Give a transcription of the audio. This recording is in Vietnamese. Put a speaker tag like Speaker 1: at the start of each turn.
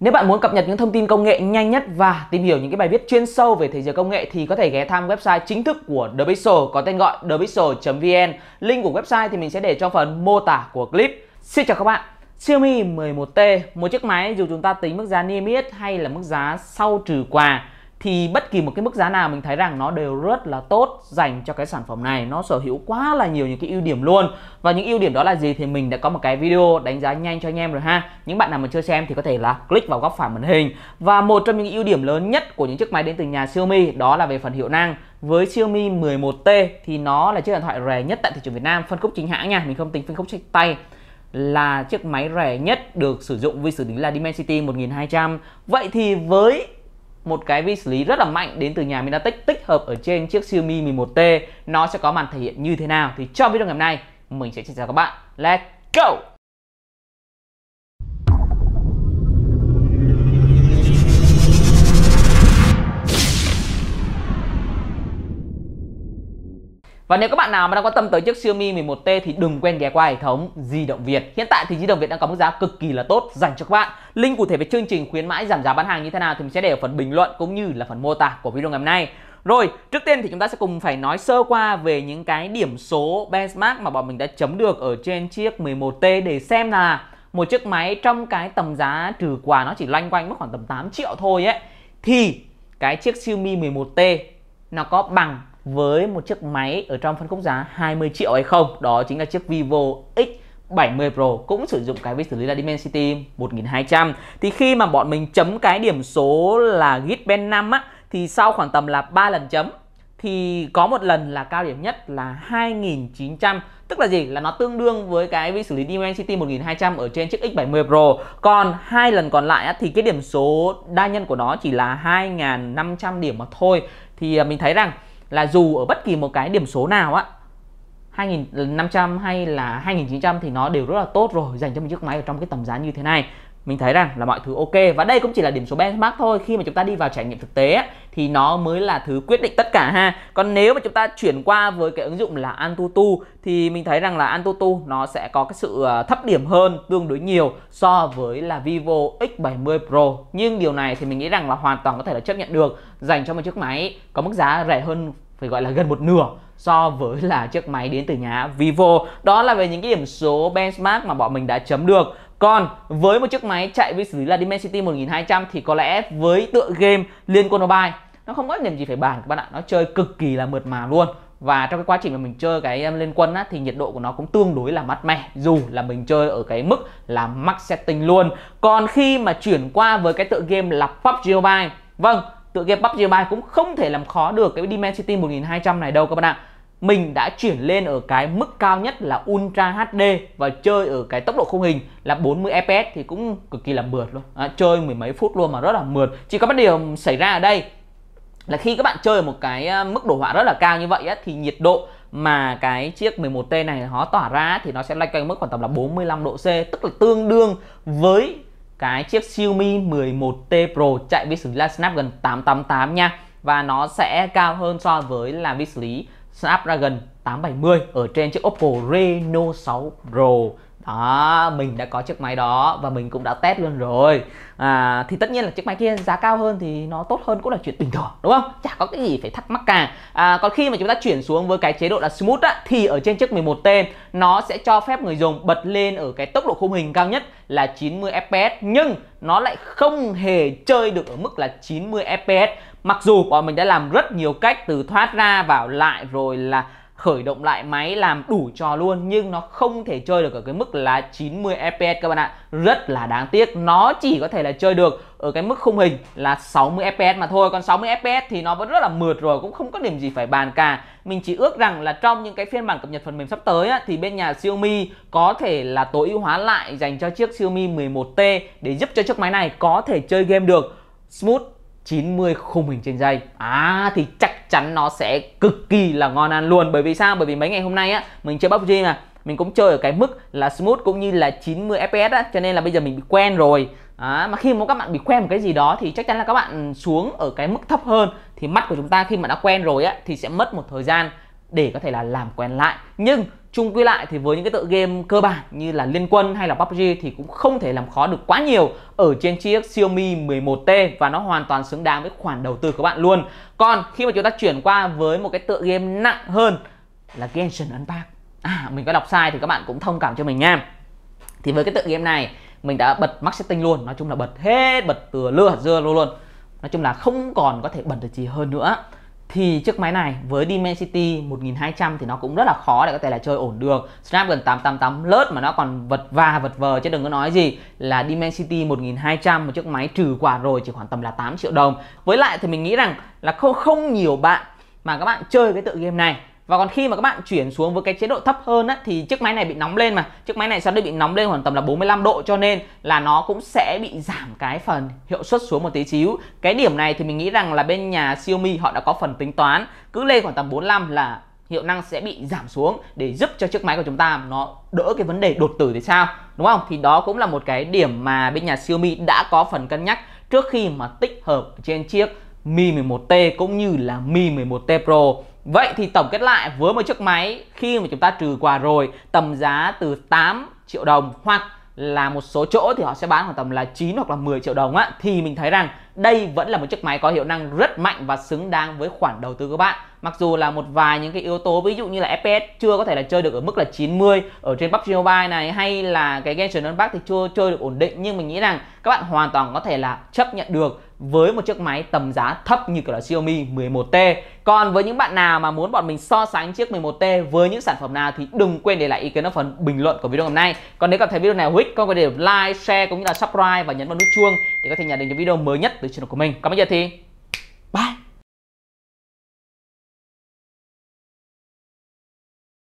Speaker 1: Nếu bạn muốn cập nhật những thông tin công nghệ nhanh nhất và tìm hiểu những cái bài viết chuyên sâu về thế giới công nghệ thì có thể ghé thăm website chính thức của The Pixel có tên gọi thepixel.vn. Link của website thì mình sẽ để trong phần mô tả của clip. Xin chào các bạn. Xiaomi 11T, một chiếc máy dù chúng ta tính mức giá niêm yết hay là mức giá sau trừ quà thì bất kỳ một cái mức giá nào mình thấy rằng nó đều rất là tốt dành cho cái sản phẩm này nó sở hữu quá là nhiều những cái ưu điểm luôn và những ưu điểm đó là gì thì mình đã có một cái video đánh giá nhanh cho anh em rồi ha những bạn nào mà chưa xem thì có thể là click vào góc phải màn hình và một trong những ưu điểm lớn nhất của những chiếc máy đến từ nhà Xiaomi đó là về phần hiệu năng với Xiaomi 11T thì nó là chiếc điện thoại rẻ nhất tại thị trường Việt Nam phân khúc chính hãng nha mình không tính phân khúc sách tay là chiếc máy rẻ nhất được sử dụng vi xử lý là Dimensity 1200 Vậy thì với một cái vi xử lý rất là mạnh đến từ nhà Minatic tích hợp ở trên chiếc Xiaomi Mi 11T nó sẽ có màn thể hiện như thế nào thì trong video ngày hôm nay mình sẽ chia sẻ các bạn. Let's go! Và nếu các bạn nào mà đang quan tâm tới chiếc Xiaomi 11T thì đừng quên ghé qua hệ thống Di động Việt. Hiện tại thì Di động Việt đang có mức giá cực kỳ là tốt dành cho các bạn. Link cụ thể về chương trình khuyến mãi giảm giá bán hàng như thế nào thì mình sẽ để ở phần bình luận cũng như là phần mô tả của video ngày hôm nay. Rồi, trước tiên thì chúng ta sẽ cùng phải nói sơ qua về những cái điểm số benchmark mà bọn mình đã chấm được ở trên chiếc 11T để xem là một chiếc máy trong cái tầm giá trừ quà nó chỉ loanh quanh mức khoảng tầm 8 triệu thôi ấy thì cái chiếc Xiaomi 11T nó có bằng với một chiếc máy ở trong phân khúc giá 20 triệu hay không đó chính là chiếc Vivo X70 Pro cũng sử dụng cái vi xử lý là Dimensity 1200 thì khi mà bọn mình chấm cái điểm số là Geekbench 5 á thì sau khoảng tầm là 3 lần chấm thì có một lần là cao điểm nhất là 2900 tức là gì là nó tương đương với cái vi xử lý Dimensity 1200 ở trên chiếc X70 Pro còn hai lần còn lại thì cái điểm số đa nhân của nó chỉ là 2500 điểm mà thôi thì à, mình thấy rằng là dù ở bất kỳ một cái điểm số nào á 2500 hay là 2900 thì nó đều rất là tốt rồi dành cho một chiếc máy ở trong cái tầm giá như thế này mình thấy rằng là mọi thứ ok và đây cũng chỉ là điểm số benchmark thôi khi mà chúng ta đi vào trải nghiệm thực tế ấy, thì nó mới là thứ quyết định tất cả ha còn nếu mà chúng ta chuyển qua với cái ứng dụng là Antutu thì mình thấy rằng là Antutu nó sẽ có cái sự ờ, thấp điểm hơn tương đối nhiều so với là Vivo X70 Pro nhưng điều này thì mình nghĩ rằng là hoàn toàn có thể là chấp nhận được dành cho một chiếc máy có mức giá rẻ hơn phải gọi là gần một nửa so với là chiếc máy đến từ nhà Vivo đó là về những cái điểm số benchmark mà bọn mình đã chấm được còn với một chiếc máy chạy với xử lý là Dimensity 1200 thì có lẽ với tựa game Liên Quân Mobile nó không có điểm gì phải bàn các bạn ạ. Nó chơi cực kỳ là mượt mà luôn. Và trong cái quá trình mà mình chơi cái um, Liên Quân á thì nhiệt độ của nó cũng tương đối là mát mẻ dù là mình chơi ở cái mức là max setting luôn. Còn khi mà chuyển qua với cái tựa game là PUBG Mobile, vâng, tựa game PUBG Mobile cũng không thể làm khó được cái Dimensity 1200 này đâu các bạn ạ mình đã chuyển lên ở cái mức cao nhất là Ultra HD và chơi ở cái tốc độ khung hình là 40 fps thì cũng cực kỳ là mượt luôn à, chơi mười mấy phút luôn mà rất là mượt chỉ có một điều xảy ra ở đây là khi các bạn chơi ở một cái à, mức đồ họa rất là cao như vậy á, thì nhiệt độ mà cái chiếc 11T này nó tỏa ra thì nó sẽ lanh cái mức khoảng tầm là 45 độ C tức là tương đương với cái chiếc Xiaomi 11T Pro chạy với xử lý là Snapdragon 888 nha và nó sẽ cao hơn so với là vi xử lý Snapdragon 870 ở trên chiếc Oppo Reno 6 Pro đó mình đã có chiếc máy đó và mình cũng đã test luôn rồi à, thì tất nhiên là chiếc máy kia giá cao hơn thì nó tốt hơn cũng là chuyện bình thường đúng không chả có cái gì phải thắc mắc cả à, còn khi mà chúng ta chuyển xuống với cái chế độ là smooth á, thì ở trên chiếc 11 t nó sẽ cho phép người dùng bật lên ở cái tốc độ khung hình cao nhất là 90 fps nhưng nó lại không hề chơi được ở mức là 90 fps mặc dù bọn mình đã làm rất nhiều cách từ thoát ra vào lại rồi là khởi động lại máy làm đủ trò luôn nhưng nó không thể chơi được ở cái mức là 90 fps các bạn ạ rất là đáng tiếc nó chỉ có thể là chơi được ở cái mức khung hình là 60 fps mà thôi còn 60 fps thì nó vẫn rất là mượt rồi cũng không có điểm gì phải bàn cả mình chỉ ước rằng là trong những cái phiên bản cập nhật phần mềm sắp tới á, thì bên nhà Xiaomi có thể là tối ưu hóa lại dành cho chiếc Xiaomi 11T để giúp cho chiếc máy này có thể chơi game được smooth 90 khung hình trên dây à thì chắc chắn nó sẽ cực kỳ là ngon ăn luôn bởi vì sao bởi vì mấy ngày hôm nay á mình chơi PUBG mà mình cũng chơi ở cái mức là smooth cũng như là 90 fps á cho nên là bây giờ mình bị quen rồi À, mà khi mà các bạn bị quen một cái gì đó thì chắc chắn là các bạn xuống ở cái mức thấp hơn thì mắt của chúng ta khi mà đã quen rồi á thì sẽ mất một thời gian để có thể là làm quen lại nhưng chung quy lại thì với những cái tựa game cơ bản như là Liên Quân hay là PUBG thì cũng không thể làm khó được quá nhiều ở trên chiếc Xiaomi 11T và nó hoàn toàn xứng đáng với khoản đầu tư của bạn luôn. Còn khi mà chúng ta chuyển qua với một cái tựa game nặng hơn là Genshin Impact. À, mình có đọc sai thì các bạn cũng thông cảm cho mình nha. Thì với cái tựa game này mình đã bật max setting luôn, nói chung là bật hết, bật từ lưa hạt dưa luôn luôn. Nói chung là không còn có thể bật được gì hơn nữa thì chiếc máy này với Dimensity 1200 thì nó cũng rất là khó để có thể là chơi ổn được Snapdragon 888 lớt mà nó còn vật va vật vờ chứ đừng có nói gì là Dimensity 1200 một chiếc máy trừ quả rồi chỉ khoảng tầm là 8 triệu đồng với lại thì mình nghĩ rằng là không không nhiều bạn mà các bạn chơi cái tựa game này và còn khi mà các bạn chuyển xuống với cái chế độ thấp hơn á, thì chiếc máy này bị nóng lên mà chiếc máy này sẽ bị nóng lên khoảng tầm là 45 độ cho nên là nó cũng sẽ bị giảm cái phần hiệu suất xuống một tí xíu cái điểm này thì mình nghĩ rằng là bên nhà Xiaomi họ đã có phần tính toán cứ lên khoảng tầm 45 là hiệu năng sẽ bị giảm xuống để giúp cho chiếc máy của chúng ta nó đỡ cái vấn đề đột tử thì sao đúng không thì đó cũng là một cái điểm mà bên nhà Xiaomi đã có phần cân nhắc trước khi mà tích hợp trên chiếc Mi 11T cũng như là Mi 11T Pro Vậy thì tổng kết lại với một chiếc máy khi mà chúng ta trừ quà rồi tầm giá từ 8 triệu đồng hoặc là một số chỗ thì họ sẽ bán khoảng tầm là 9 hoặc là 10 triệu đồng á thì mình thấy rằng đây vẫn là một chiếc máy có hiệu năng rất mạnh và xứng đáng với khoản đầu tư các bạn mặc dù là một vài những cái yếu tố ví dụ như là FPS chưa có thể là chơi được ở mức là 90 ở trên PUBG Mobile này hay là cái Genshin Impact thì chưa chơi được ổn định nhưng mình nghĩ rằng các bạn hoàn toàn có thể là chấp nhận được với một chiếc máy tầm giá thấp như kiểu là Xiaomi 11T. Còn với những bạn nào mà muốn bọn mình so sánh chiếc 11T với những sản phẩm nào thì đừng quên để lại ý kiến ở phần bình luận của video hôm nay. Còn nếu cảm thấy video này hữu ích, các bạn có thể like, share cũng như là subscribe và nhấn vào nút chuông để có thể nhận được những video mới nhất từ channel của mình còn bây giờ thì